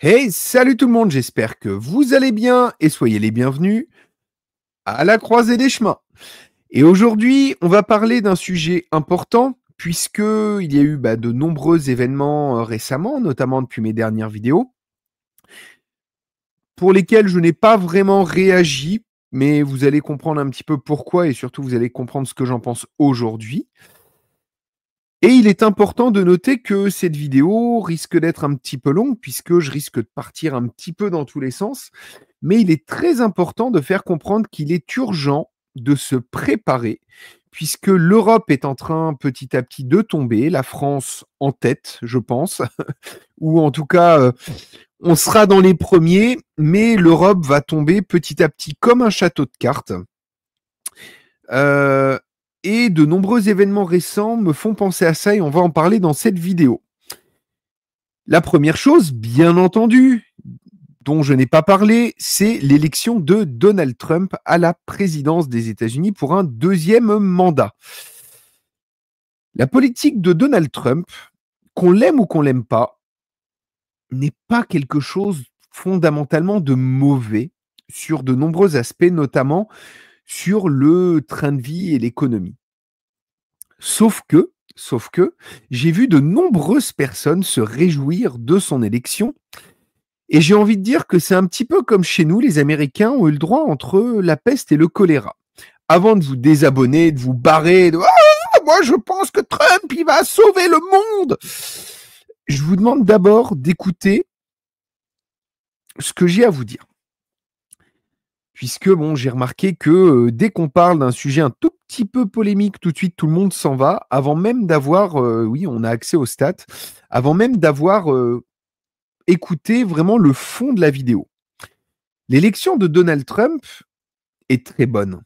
Hey, salut tout le monde, j'espère que vous allez bien et soyez les bienvenus à la croisée des chemins. Et aujourd'hui, on va parler d'un sujet important puisque il y a eu bah, de nombreux événements euh, récemment, notamment depuis mes dernières vidéos, pour lesquels je n'ai pas vraiment réagi, mais vous allez comprendre un petit peu pourquoi et surtout vous allez comprendre ce que j'en pense aujourd'hui. Et il est important de noter que cette vidéo risque d'être un petit peu longue puisque je risque de partir un petit peu dans tous les sens, mais il est très important de faire comprendre qu'il est urgent de se préparer puisque l'Europe est en train petit à petit de tomber, la France en tête, je pense, ou en tout cas, euh, on sera dans les premiers, mais l'Europe va tomber petit à petit comme un château de cartes. Euh, et de nombreux événements récents me font penser à ça et on va en parler dans cette vidéo. La première chose, bien entendu, dont je n'ai pas parlé, c'est l'élection de Donald Trump à la présidence des États-Unis pour un deuxième mandat. La politique de Donald Trump, qu'on l'aime ou qu'on l'aime pas, n'est pas quelque chose fondamentalement de mauvais sur de nombreux aspects, notamment sur le train de vie et l'économie. Sauf que, sauf que, j'ai vu de nombreuses personnes se réjouir de son élection. Et j'ai envie de dire que c'est un petit peu comme chez nous, les Américains ont eu le droit entre la peste et le choléra. Avant de vous désabonner, de vous barrer, de ah, moi je pense que Trump il va sauver le monde. Je vous demande d'abord d'écouter ce que j'ai à vous dire puisque bon, j'ai remarqué que euh, dès qu'on parle d'un sujet un tout petit peu polémique, tout de suite tout le monde s'en va, avant même d'avoir, euh, oui, on a accès aux stats, avant même d'avoir euh, écouté vraiment le fond de la vidéo. L'élection de Donald Trump est très bonne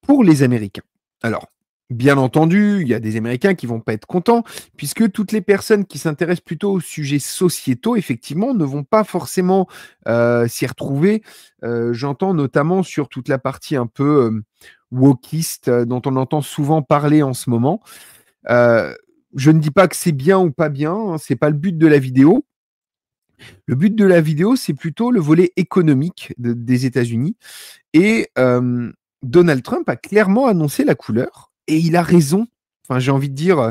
pour les Américains. Alors, Bien entendu, il y a des Américains qui vont pas être contents, puisque toutes les personnes qui s'intéressent plutôt aux sujets sociétaux, effectivement, ne vont pas forcément euh, s'y retrouver. Euh, j'entends notamment sur toute la partie un peu euh, wokiste dont on entend souvent parler en ce moment. je ne dis pas que c'est bien ou pas bien, ce hein, c'est pas le but de la vidéo. Le but de la vidéo, c'est plutôt le volet économique des États-Unis. Et Donald Trump a clairement annoncé la couleur et il a raison. Enfin, j'ai envie de dire, euh,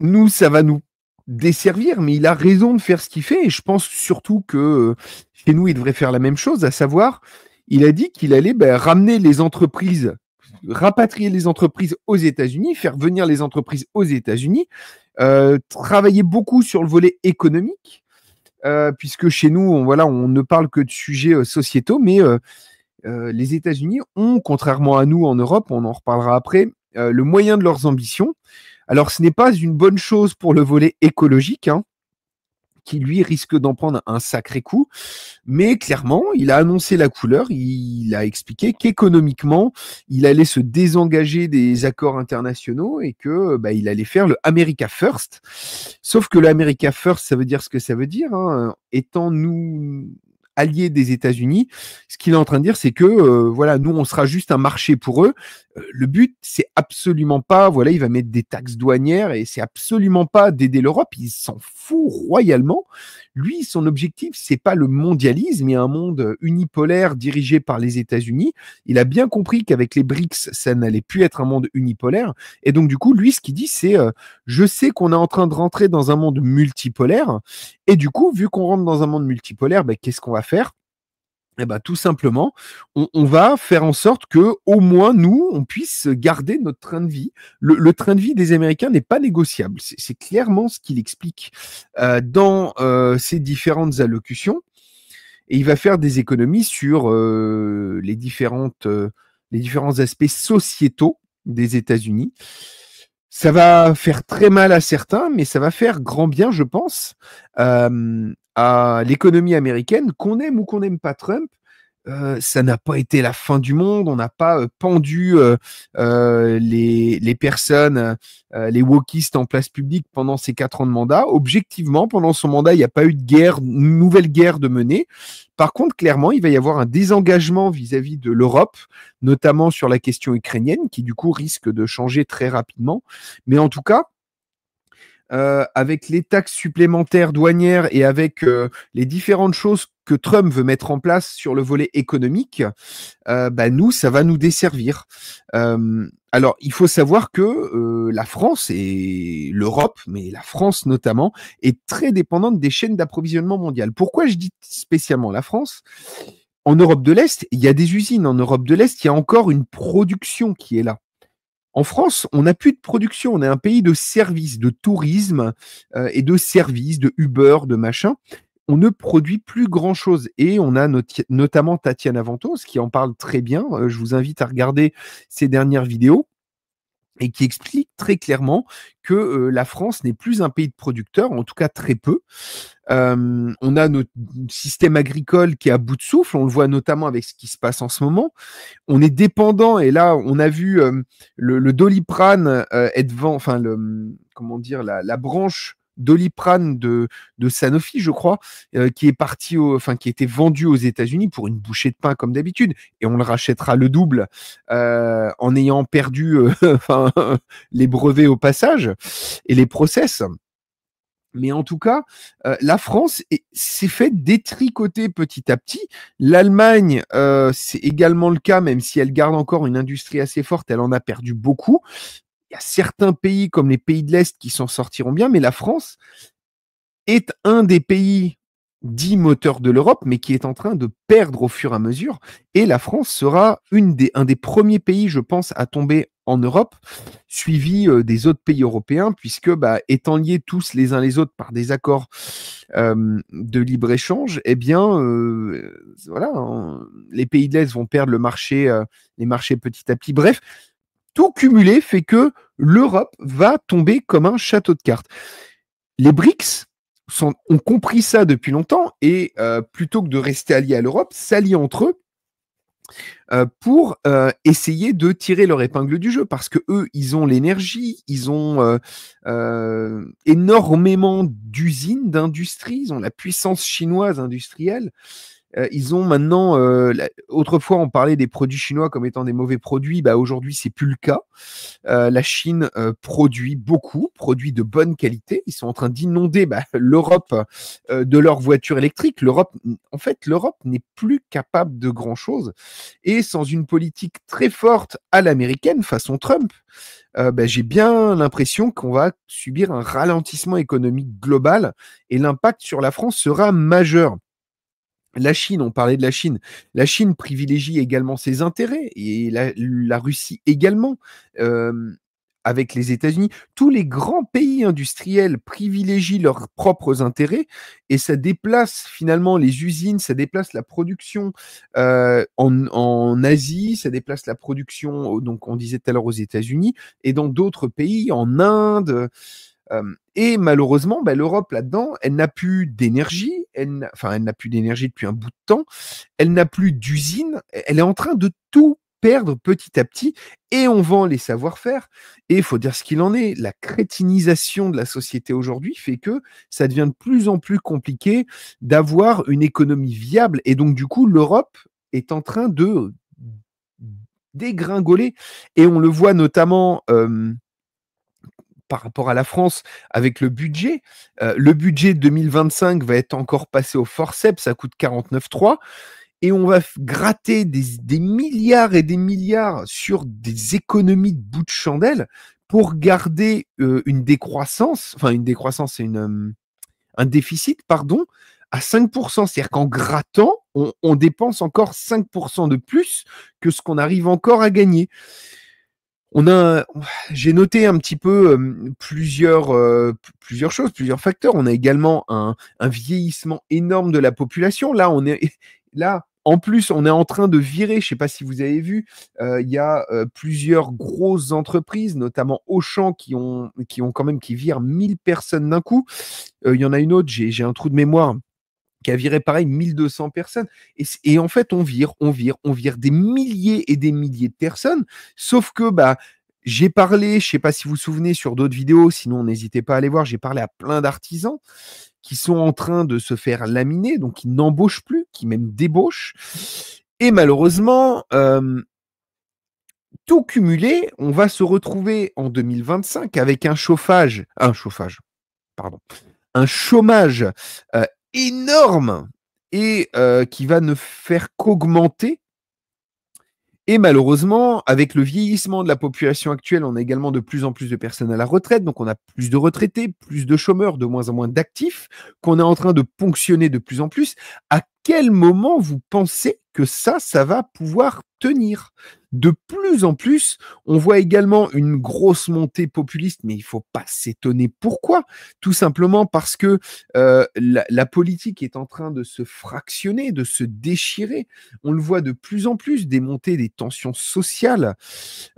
nous, ça va nous desservir, mais il a raison de faire ce qu'il fait. Et je pense surtout que euh, chez nous, il devrait faire la même chose, à savoir, il a dit qu'il allait ben, ramener les entreprises, rapatrier les entreprises aux États-Unis, faire venir les entreprises aux États-Unis, euh, travailler beaucoup sur le volet économique, puisque chez nous, on, voilà, on ne parle que de sujets sociétaux, mais les États-Unis ont, contrairement à nous en Europe, on en reparlera après, le moyen de leurs ambitions. Alors ce n'est pas une bonne chose pour le volet écologique, hein, qui lui risque d'en prendre un sacré coup, mais clairement, il a annoncé la couleur, il a expliqué qu'économiquement, il allait se désengager des accords internationaux et que bah, il allait faire le America First. Sauf que le America First, ça veut dire ce que ça veut dire. Hein. étant nous allié des États-Unis. Ce qu'il est en train de dire, c'est que euh, voilà, nous, on sera juste un marché pour eux. Euh, le but, c'est absolument pas, voilà, il va mettre des taxes douanières et c'est absolument pas d'aider l'Europe. Il s'en fout royalement. Lui, son objectif, c'est pas le mondialisme et un monde unipolaire dirigé par les États-Unis. Il a bien compris qu'avec les BRICS, ça n'allait plus être un monde unipolaire. Et donc, du coup, lui, ce qu'il dit, c'est euh, je sais qu'on est en train de rentrer dans un monde multipolaire. Et du coup, vu qu'on rentre dans un monde multipolaire, ben, qu'est-ce qu'on va faire eh ben, tout simplement, on, va faire en sorte que, au moins, nous, on puisse garder notre train de vie. Le, train de vie des Américains n'est pas négociable. C'est clairement ce qu'il explique euh, dans euh, ses différentes allocutions. Et il va faire des économies sur euh, les, différentes, les différents aspects sociétaux des États-Unis. Ça va faire très mal à certains, mais ça va faire grand bien, je pense, à l'économie américaine, qu'on aime ou qu'on n'aime pas Trump, euh, ça n'a pas été la fin du monde, on n'a pas euh, pendu euh, les, personnes, les wokistes en place publique pendant ces quatre ans de mandat. Objectivement, pendant son mandat, il n'y a pas eu de guerre, nouvelle guerre de menée. Par contre, clairement, il va y avoir un désengagement vis à -vis de l'Europe, notamment sur la question ukrainienne, qui du coup risque de changer très rapidement. Mais en tout cas, euh, avec les taxes supplémentaires douanières et avec euh, les différentes choses que Trump veut mettre en place sur le volet économique, euh, bah, nous, ça va nous desservir. Euh, alors, il faut savoir que la France et l'Europe, mais la France notamment, est très dépendante des chaînes d'approvisionnement mondiales. Pourquoi je dis spécialement la France En Europe de l'Est, il y a des usines. En Europe de l'Est, il y a encore une production qui est là. En France, on n'a plus de production, on est un pays de services, de tourisme euh, et de services, de Uber, de machin. On ne produit plus grand-chose. Et on a notamment Tatiana Ventos qui en parle très bien. Euh, je vous invite à regarder ses dernières vidéos et qui explique très clairement que la France n'est plus un pays de producteurs, en tout cas très peu. on a notre système agricole qui est à bout de souffle, on le voit notamment avec ce qui se passe en ce moment. On est dépendant, et là, on a vu le, doliprane être vent, enfin, le, comment dire, la branche Doliprane de, Sanofi, je crois, euh, qui est parti, enfin qui était vendu aux États-Unis pour une bouchée de pain comme d'habitude, et on le rachètera le double euh, en ayant perdu euh, les brevets au passage et les process. Mais en tout cas, la France s'est fait détricoter petit à petit. L'Allemagne, c'est également le cas, même si elle garde encore une industrie assez forte, elle en a perdu beaucoup il y a certains pays comme les pays de l'Est qui s'en sortiront bien, mais la France est un des pays dits moteurs de l'Europe, mais qui est en train de perdre au fur et à mesure. Et la France sera une des, un des premiers pays, je pense, à tomber en Europe, suivi euh, des autres pays européens, puisque bah, étant liés tous les uns les autres par des accords de libre-échange, eh bien, euh, voilà, les pays de l'Est vont perdre le marché, euh, les marchés petit à petit. Bref, tout cumulé fait que l'Europe va tomber comme un château de cartes. Les BRICS ont compris ça depuis longtemps et euh, plutôt que de rester alliés à l'Europe, s'allient entre eux euh, pour euh, essayer de tirer leur épingle du jeu parce que eux ils ont l'énergie ils ont énormément d'usines d'industries ils ont la puissance chinoise industrielle ils ont maintenant, autrefois on parlait des produits chinois comme étant des mauvais produits, bah aujourd'hui c'est plus le cas. la Chine produit beaucoup, produit de bonne qualité. Ils sont en train d'inonder bah, l'Europe de leurs voitures électriques. L'Europe, en fait, l'Europe n'est plus capable de grand chose. Et sans une politique très forte à l'américaine façon Trump, bah, j'ai bien l'impression qu'on va subir un ralentissement économique global et l'impact sur la France sera majeur. La Chine, on parlait de la Chine. La Chine privilégie également ses intérêts et la, Russie également. avec les États-Unis, tous les grands pays industriels privilégient leurs propres intérêts et ça déplace finalement les usines, ça déplace la production en, en, Asie, ça déplace la production, donc on disait tout à l'heure aux États-Unis et dans d'autres pays, en Inde et malheureusement, bah, l'Europe là-dedans, elle n'a plus d'énergie, elle enfin elle n'a plus d'énergie depuis un bout de temps, elle n'a plus d'usine, e-, elle est en train de tout perdre petit à petit et on vend les savoir-faire. Et il faut dire ce qu'il en est, la crétinisation de la société aujourd'hui fait que ça devient de plus en plus compliqué d'avoir une économie viable. Et donc, du coup, l'Europe est en train de mmh, dégringoler. Et on le voit notamment. Euh, par rapport à la France avec le budget. Euh, le budget 2025 va être encore passé au forceps, ça coûte 49,3. Et on va gratter des, milliards et des milliards sur des économies de bout de chandelle pour garder euh, une décroissance, enfin une décroissance, et une euh, un déficit, pardon, à 5%. C'est-à-dire qu'en grattant, on, dépense encore 5% de plus que ce qu'on arrive encore à gagner on a, j'ai noté un petit peu plusieurs, plusieurs choses, plusieurs facteurs. On a également un, vieillissement énorme de la population. Là, on est là. En plus, on est en train de virer, je ne sais pas si vous avez vu, euh, il y a euh, plusieurs grosses entreprises, notamment Auchan, qui ont, qui ont quand même qui virent 1000 personnes d'un coup. Euh, il y en a une autre, j'ai un trou de mémoire, qui a viré pareil 1200 personnes. Et, en fait, on vire, on vire, on vire des milliers et des milliers de personnes. Sauf que, bah, j'ai parlé, je ne sais pas si vous vous souvenez sur d'autres vidéos, sinon n'hésitez pas à aller voir, j'ai parlé à plein d'artisans qui sont en train de se faire laminer, donc qui n'embauchent plus, qui même débauchent. Et malheureusement, euh, tout cumulé, on va se retrouver en 2025 avec un chauffage, un chauffage, pardon, un chômage euh, énorme et euh, qui va ne faire qu'augmenter. Et malheureusement, avec le vieillissement de la population actuelle, on a également de plus en plus de personnes à la retraite, donc on a plus de retraités, plus de chômeurs, de moins en moins d'actifs, qu'on est en train de ponctionner de plus en plus, à quel moment vous pensez que ça, ça va pouvoir tenir De plus en plus, on voit également une grosse montée populiste, mais il ne faut pas s'étonner. Pourquoi Tout simplement parce que euh, la, politique est en train de se fractionner, de se déchirer. On le voit de plus en plus, des montées des tensions sociales.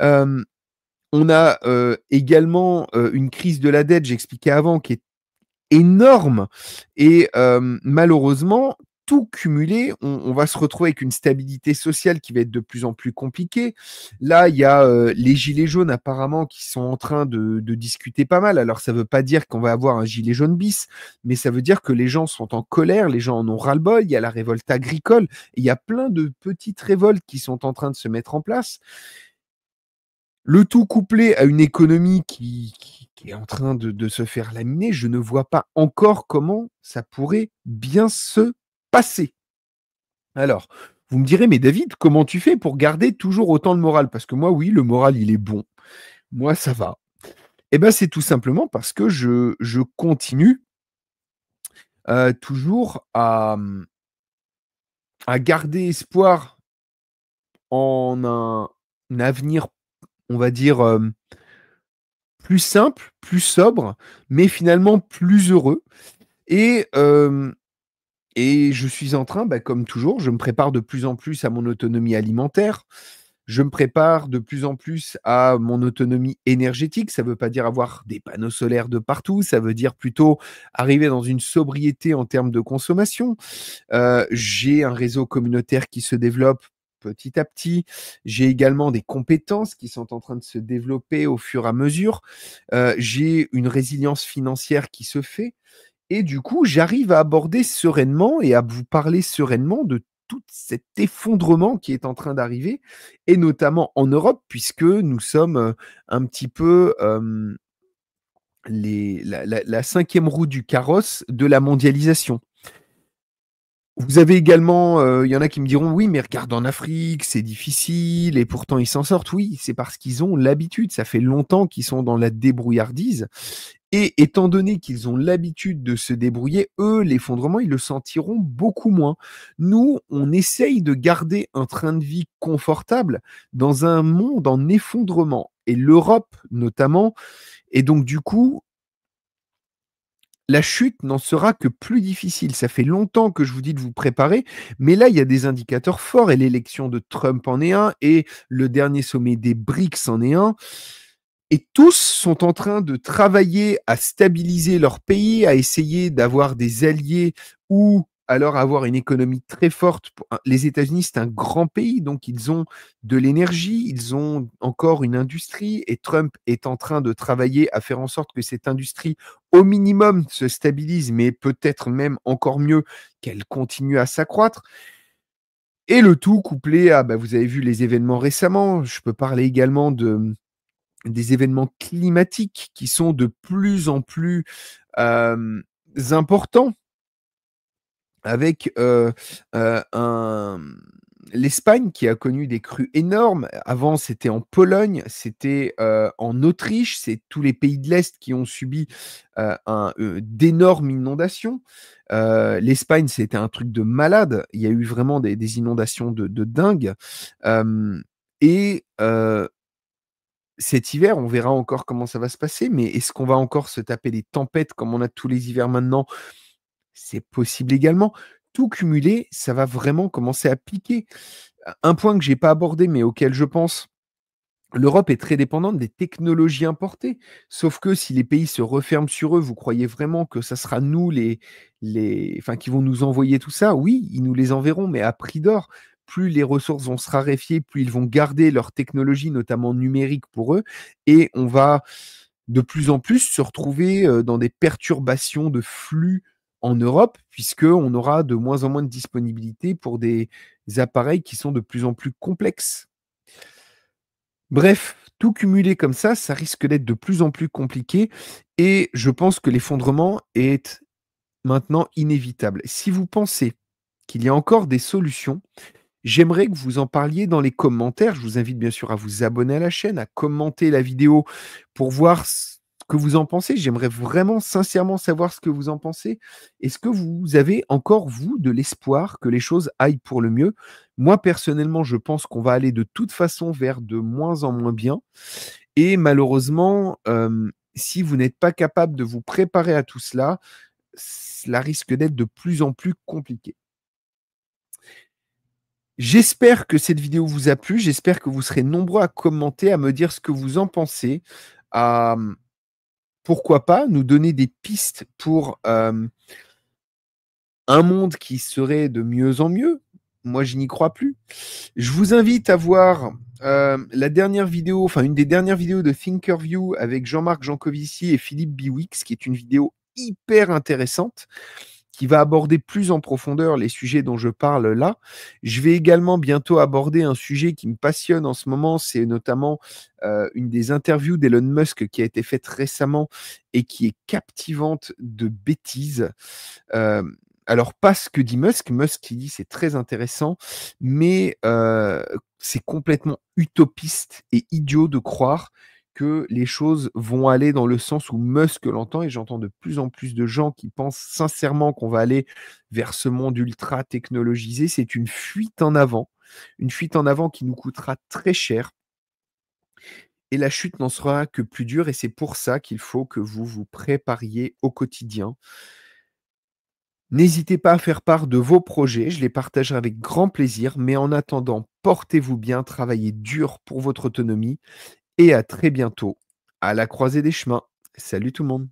on a euh, également euh, une crise de la dette, j'expliquais avant, qui est énorme et malheureusement tout cumulé, on, va se retrouver avec une stabilité sociale qui va être de plus en plus compliquée. Là, il y a euh, les gilets jaunes apparemment qui sont en train de, discuter pas mal. Alors, ça ne veut pas dire qu'on va avoir un gilet jaune bis, mais ça veut dire que les gens sont en colère, les gens en ont ras-le-bol. Il y a la révolte agricole, il y a plein de petites révoltes qui sont en train de se mettre en place. Le tout couplé à une économie qui, est en train de, se faire laminer, je ne vois pas encore comment ça pourrait bien se Passé. Alors, vous me direz, mais David, comment tu fais pour garder toujours autant de moral Parce que moi, oui, le moral, il est bon. Moi, ça va. Eh bien, c'est tout simplement parce que je, continue euh, toujours à, à garder espoir en un, avenir, on va dire, euh, plus simple, plus sobre, mais finalement plus heureux. Et euh, et je suis en train, bah, comme toujours, je me prépare de plus en plus à mon autonomie alimentaire. Je me prépare de plus en plus à mon autonomie énergétique. Ça ne veut pas dire avoir des panneaux solaires de partout. Ça veut dire plutôt arriver dans une sobriété en termes de consommation. Euh, j'ai un réseau communautaire qui se développe petit à petit. J'ai également des compétences qui sont en train de se développer au fur et à mesure. Euh, j'ai une résilience financière qui se fait. Et du coup, j'arrive à aborder sereinement et à vous parler sereinement de tout cet effondrement qui est en train d'arriver, et notamment en Europe, puisque nous sommes euh, un petit peu la, la, cinquième roue du carrosse de la mondialisation. Vous avez également, euh, il y en a qui me diront, oui, mais regarde en Afrique, c'est difficile, et pourtant ils s'en sortent. Oui, c'est parce qu'ils ont l'habitude, ça fait longtemps qu'ils sont dans la débrouillardise. Et étant donné qu'ils ont l'habitude de se débrouiller, eux, l'effondrement, ils le sentiront beaucoup moins. Nous, on essaye de garder un train de vie confortable dans un monde en effondrement, et l'Europe notamment. Et donc, du coup, la chute n'en sera que plus difficile. Ça fait longtemps que je vous dis de vous préparer, mais là, il y a des indicateurs forts et l'élection de Trump en est un et le dernier sommet des BRICS en est un. Et tous sont en train de travailler à stabiliser leur pays, à essayer d'avoir des alliés ou alors avoir une économie très forte. Les États-Unis, c'est un grand pays, donc ils ont de l'énergie, ils ont encore une industrie, et Trump est en train de travailler à faire en sorte que cette industrie, au minimum, se stabilise, mais peut-être même encore mieux qu'elle continue à s'accroître. Et le tout couplé à, bah, vous avez vu les événements récemment, je peux parler également de, des événements climatiques qui sont de plus en plus euh, importants avec euh, euh, l'Espagne qui a connu des crues énormes. Avant, c'était en Pologne, c'était euh, en Autriche, c'est tous les pays de l'Est qui ont subi d'énormes inondations. L'Espagne, c'était un truc de malade. Il y a eu vraiment des, inondations de dingue. et cet hiver, on verra encore comment ça va se passer, mais est-ce qu'on va encore se taper des tempêtes comme on a tous les hivers maintenant c'est possible également. Tout cumulé, ça va vraiment commencer à piquer. Un point que je n'ai pas abordé, mais auquel je pense, l'Europe est très dépendante des technologies importées. Sauf que si les pays se referment sur eux, vous croyez vraiment que ça sera nous les, les, enfin, qui vont nous envoyer tout ça Oui, ils nous les enverront, mais à prix d'or. Plus les ressources vont se raréfier, plus ils vont garder leurs technologies, notamment numériques, pour eux, et on va de plus en plus se retrouver euh, dans des perturbations de flux en Europe, puisqu'on aura de moins en moins de disponibilité pour des appareils qui sont de plus en plus complexes. Bref, tout cumulé comme ça, ça risque d'être de plus en plus compliqué et je pense que l'effondrement est maintenant inévitable. Si vous pensez qu'il y a encore des solutions, j'aimerais que vous en parliez dans les commentaires. Je vous invite bien sûr à vous abonner à la chaîne, à commenter la vidéo pour voir que vous en pensez. J'aimerais vraiment sincèrement savoir ce que vous en pensez. Est-ce que vous avez encore, vous, de l'espoir que les choses aillent pour le mieux Moi, personnellement, je pense qu'on va aller de toute façon vers de moins en moins bien. Et malheureusement, si vous n'êtes pas capable de vous préparer à tout cela, cela risque d'être de plus en plus compliqué. J'espère que cette vidéo vous a plu. J'espère que vous serez nombreux à commenter, à me dire ce que vous en pensez, à, pourquoi pas nous donner des pistes pour un monde qui serait de mieux en mieux. Moi, je n'y crois plus. Je vous invite à voir la dernière vidéo, enfin une des dernières vidéos de Thinkerview avec Jean-Marc Jancovici et Philippe Biwix, qui est une vidéo hyper intéressante qui va aborder plus en profondeur les sujets dont je parle là. Je vais également bientôt aborder un sujet qui me passionne en ce moment, c'est notamment euh, une des interviews d'Elon Musk qui a été faite récemment et qui est captivante de bêtises. Euh, alors, pas ce que dit Musk. Musk qui dit c'est très intéressant, mais euh, c'est complètement utopiste et idiot de croire que les choses vont aller dans le sens où Musk l'entend, et j'entends de plus en plus de gens qui pensent sincèrement qu'on va aller vers ce monde ultra technologisé. C'est une fuite en avant, une fuite en avant qui nous coûtera très cher. Et la chute n'en sera que plus dure, et c'est pour ça qu'il faut que vous vous prépariez au quotidien. N'hésitez pas à faire part de vos projets, je les partagerai avec grand plaisir, mais en attendant, portez-vous bien, travaillez dur pour votre autonomie et à très bientôt à la croisée des chemins. Salut tout le monde.